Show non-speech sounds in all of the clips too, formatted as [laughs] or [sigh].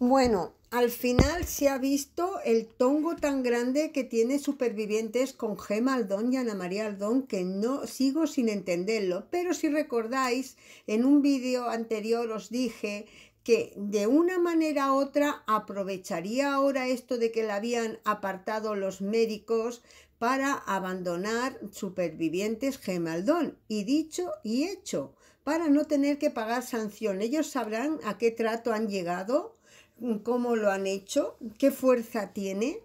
Bueno, al final se ha visto el tongo tan grande que tiene supervivientes con Gemaldón Aldón y Ana María Aldón, que no sigo sin entenderlo. Pero si recordáis, en un vídeo anterior os dije que de una manera u otra aprovecharía ahora esto de que la habían apartado los médicos para abandonar supervivientes Gemaldón. Y dicho y hecho, para no tener que pagar sanción. Ellos sabrán a qué trato han llegado cómo lo han hecho, qué fuerza tiene,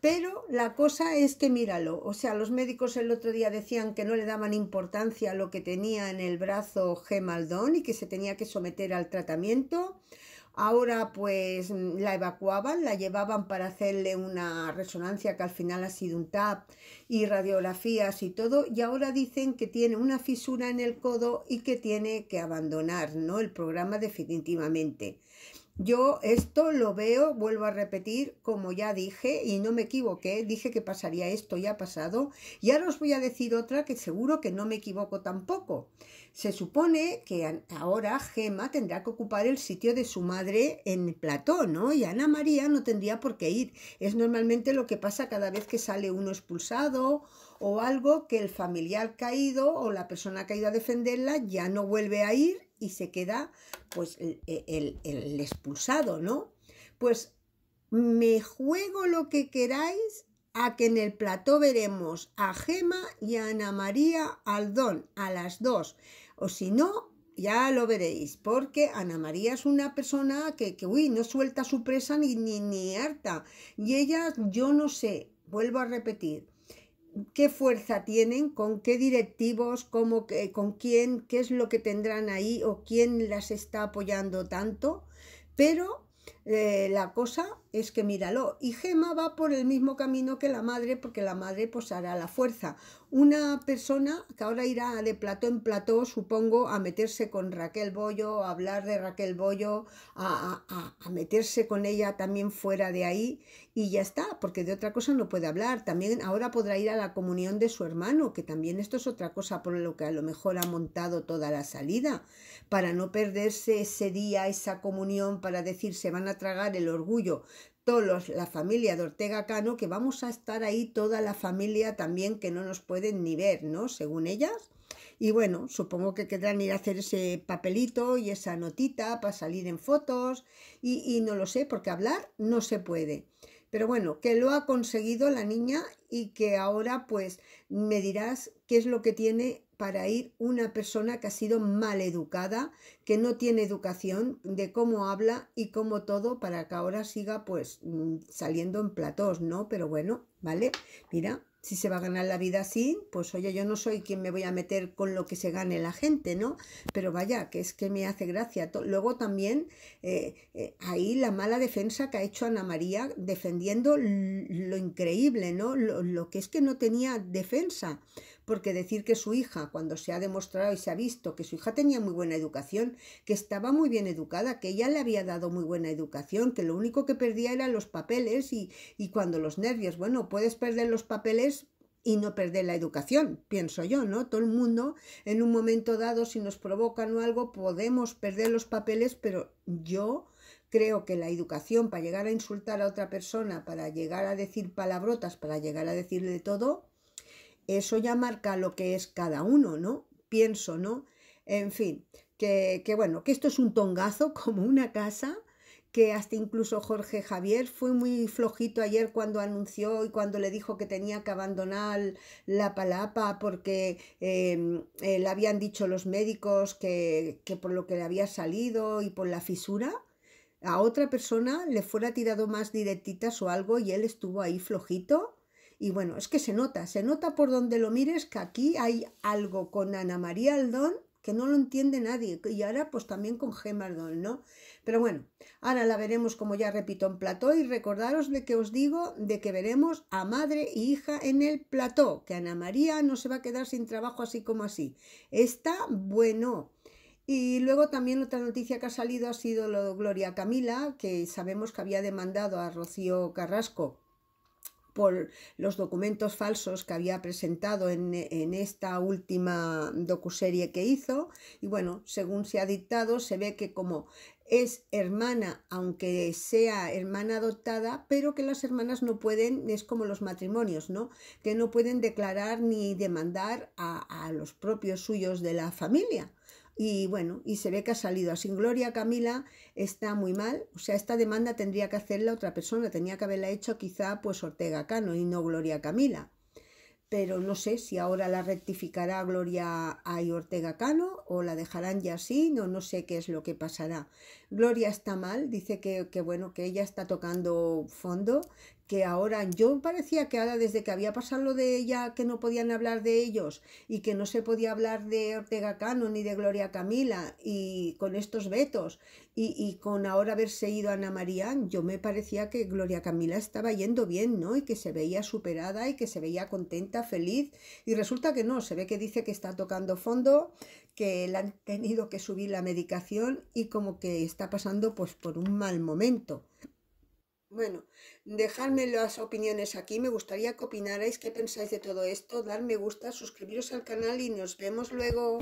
pero la cosa es que míralo, o sea, los médicos el otro día decían que no le daban importancia a lo que tenía en el brazo G. y que se tenía que someter al tratamiento. Ahora pues la evacuaban, la llevaban para hacerle una resonancia que al final ha sido un TAP y radiografías y todo y ahora dicen que tiene una fisura en el codo y que tiene que abandonar ¿no? el programa definitivamente. Yo esto lo veo, vuelvo a repetir, como ya dije, y no me equivoqué, dije que pasaría esto y ha pasado. Y ahora os voy a decir otra que seguro que no me equivoco tampoco. Se supone que ahora Gema tendrá que ocupar el sitio de su madre en Platón, ¿no? Y Ana María no tendría por qué ir. Es normalmente lo que pasa cada vez que sale uno expulsado o algo que el familiar caído o la persona caída a defenderla ya no vuelve a ir y se queda pues el, expulsado, ¿no? Pues me juego lo que queráis a que en el plató veremos a Gema y a Ana María Aldón, a las dos. O si no, ya lo veréis, porque Ana María es una persona que, uy, no suelta su presa ni, ni, ni harta. Y ella, yo no sé, vuelvo a repetir, qué fuerza tienen, con qué directivos, cómo, con quién, qué es lo que tendrán ahí o quién las está apoyando tanto, pero eh, la cosa es que míralo. Y Gema va por el mismo camino que la madre, porque la madre pues hará la fuerza. Una persona que ahora irá de plató en plató, supongo, a meterse con Raquel Bollo, a hablar de Raquel Bollo, a, a meterse con ella también fuera de ahí y ya está, porque de otra cosa no puede hablar. También ahora podrá ir a la comunión de su hermano, que también esto es otra cosa por lo que a lo mejor ha montado toda la salida, para no perderse ese día, esa comunión, para decir se van a tragar el orgullo todos la familia de Ortega Cano, que vamos a estar ahí toda la familia también que no nos pueden ni ver, ¿no? Según ellas. Y bueno, supongo que querrán ir a hacer ese papelito y esa notita para salir en fotos y, y no lo sé, porque hablar no se puede. Pero bueno, que lo ha conseguido la niña y que ahora pues me dirás qué es lo que tiene para ir una persona que ha sido mal educada, que no tiene educación de cómo habla y cómo todo para que ahora siga pues mm, saliendo en platós, ¿no? Pero bueno, ¿vale? Mira, si se va a ganar la vida así, pues oye, yo no soy quien me voy a meter con lo que se gane la gente, ¿no? Pero vaya, que es que me hace gracia. Luego también eh, eh, ahí la mala defensa que ha hecho Ana María defendiendo lo increíble, ¿no? lo que es que no tenía defensa porque decir que su hija, cuando se ha demostrado y se ha visto que su hija tenía muy buena educación, que estaba muy bien educada, que ella le había dado muy buena educación, que lo único que perdía eran los papeles y, cuando los nervios, bueno, puedes perder los papeles y no perder la educación, pienso yo, ¿no? Todo el mundo en un momento dado, si nos provocan o algo, podemos perder los papeles, pero yo creo que la educación para llegar a insultar a otra persona, para llegar a decir palabrotas, para llegar a decirle todo, eso ya marca lo que es cada uno, ¿no? Pienso, ¿no? En fin, que, bueno, que esto es un tongazo [laughs] como una casa, que hasta incluso Jorge Javier fue muy flojito ayer cuando anunció y cuando le dijo que tenía que abandonar la palapa porque em, eh, le habían dicho los médicos que, que por lo que le había salido y por la fisura, a otra persona le fuera tirado más directitas o algo y él estuvo ahí flojito y bueno, es que se nota, se nota por donde lo mires que aquí hay algo con Ana María Aldón que no lo entiende nadie. Y ahora pues también con Gemma Aldón, ¿no? Pero bueno, ahora la veremos como ya repito en plató y recordaros de que os digo de que veremos a madre e hija en el plató, que Ana María no se va a quedar sin trabajo así como así. Está bueno. Y luego también otra noticia que ha salido ha sido lo de Gloria Camila, que sabemos que había demandado a Rocío Carrasco por los documentos falsos que había presentado en, esta última docuserie que hizo. Y bueno, según se ha dictado, se ve que como es hermana, aunque sea hermana adoptada, pero que las hermanas no pueden, es como los matrimonios, ¿no? Que no pueden declarar ni demandar a los propios suyos de la familia. Y bueno, y se ve que ha salido. así Gloria Camila está muy mal. O sea, esta demanda tendría que hacerla otra persona. Tenía que haberla hecho quizá pues Ortega Cano y no Gloria Camila. Pero no sé si ahora la rectificará Gloria a Ortega Cano o la dejarán ya así. No, no sé qué es lo que pasará. Gloria está mal. Dice que, que bueno, que ella está tocando fondo, que ahora yo parecía que ahora desde que había pasado lo de ella que no podían hablar de ellos y que no se podía hablar de Ortega Cano ni de Gloria Camila y con estos vetos y, con ahora haberse ido a Ana María, yo me parecía que Gloria Camila estaba yendo bien, ¿no? Y que se veía superada y que se veía contenta, feliz y resulta que no, se ve que dice que está tocando fondo, que le han tenido que subir la medicación y como que está pasando pues por un mal momento. Bueno, dejadme las opiniones aquí. Me gustaría que opinarais qué pensáis de todo esto. Dar me gusta, suscribiros al canal y nos vemos luego.